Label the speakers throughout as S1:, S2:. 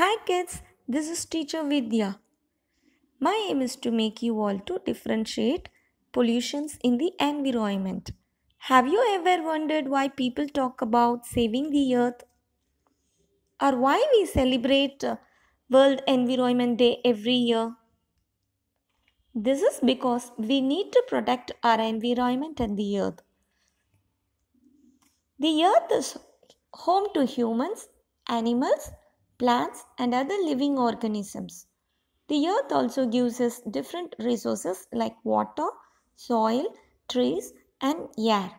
S1: Hi kids, this is teacher Vidya. My aim is to make you all to differentiate pollutions in the environment. Have you ever wondered why people talk about saving the earth or why we celebrate World Environment Day every year? This is because we need to protect our environment and the earth. The earth is home to humans, animals, plants and other living organisms. The earth also gives us different resources like water, soil, trees and air.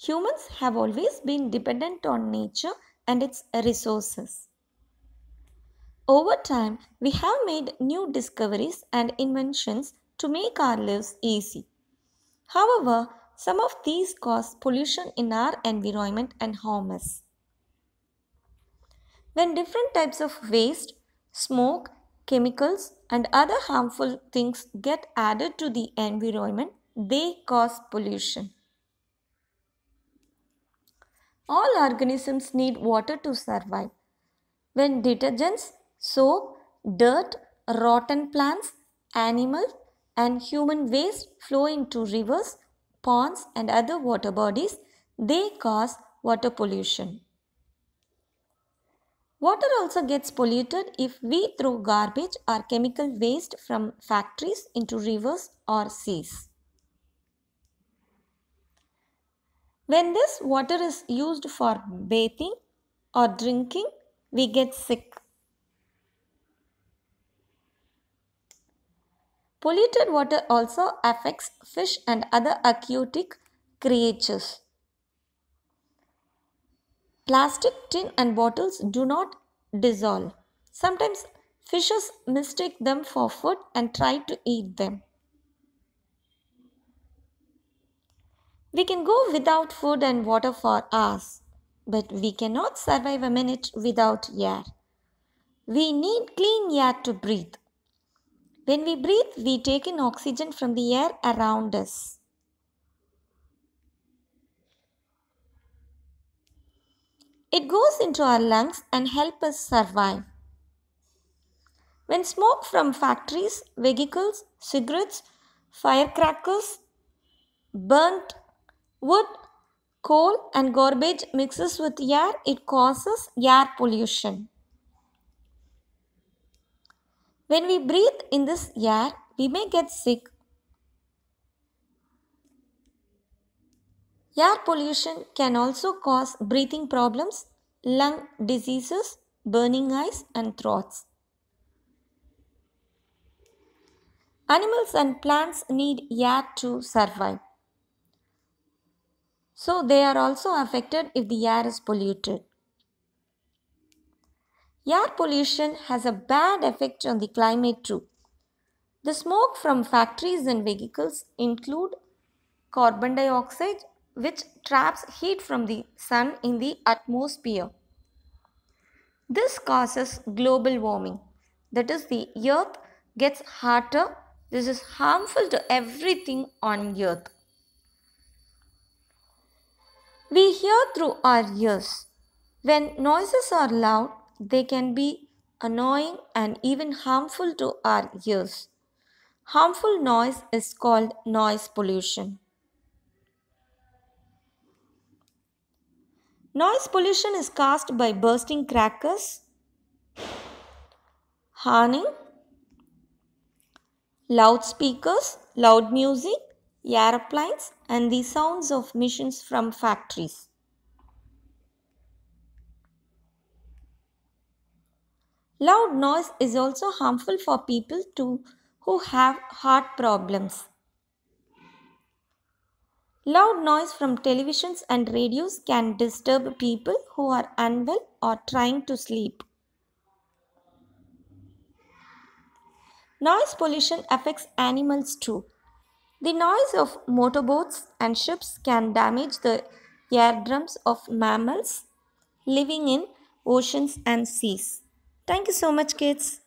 S1: Humans have always been dependent on nature and its resources. Over time, we have made new discoveries and inventions to make our lives easy. However, some of these cause pollution in our environment and harm us. Then different types of waste, smoke, chemicals and other harmful things get added to the environment, they cause pollution. All organisms need water to survive. When detergents, soap, dirt, rotten plants, animals and human waste flow into rivers, ponds and other water bodies, they cause water pollution. Water also gets polluted if we throw garbage or chemical waste from factories into rivers or seas. When this water is used for bathing or drinking, we get sick. Polluted water also affects fish and other aquatic creatures. Plastic tin and bottles do not dissolve. Sometimes fishes mistake them for food and try to eat them. We can go without food and water for hours, but we cannot survive a minute without air. We need clean air to breathe. When we breathe, we take in oxygen from the air around us. It goes into our lungs and help us survive. When smoke from factories, vehicles, cigarettes, firecrackers, burnt wood, coal and garbage mixes with air, it causes air pollution. When we breathe in this air, we may get sick Air pollution can also cause breathing problems, lung diseases, burning eyes and throats. Animals and plants need air to survive. So they are also affected if the air is polluted. Air pollution has a bad effect on the climate too. The smoke from factories and vehicles include carbon dioxide which traps heat from the sun in the atmosphere. This causes global warming. That is, the earth gets hotter. This is harmful to everything on earth. We hear through our ears. When noises are loud, they can be annoying and even harmful to our ears. Harmful noise is called noise pollution. Noise pollution is caused by bursting crackers, honing, loudspeakers, loud music, airplanes and the sounds of machines from factories. Loud noise is also harmful for people too, who have heart problems. Loud noise from televisions and radios can disturb people who are unwell or trying to sleep. Noise pollution affects animals too. The noise of motorboats and ships can damage the eardrums of mammals living in oceans and seas. Thank you so much, kids.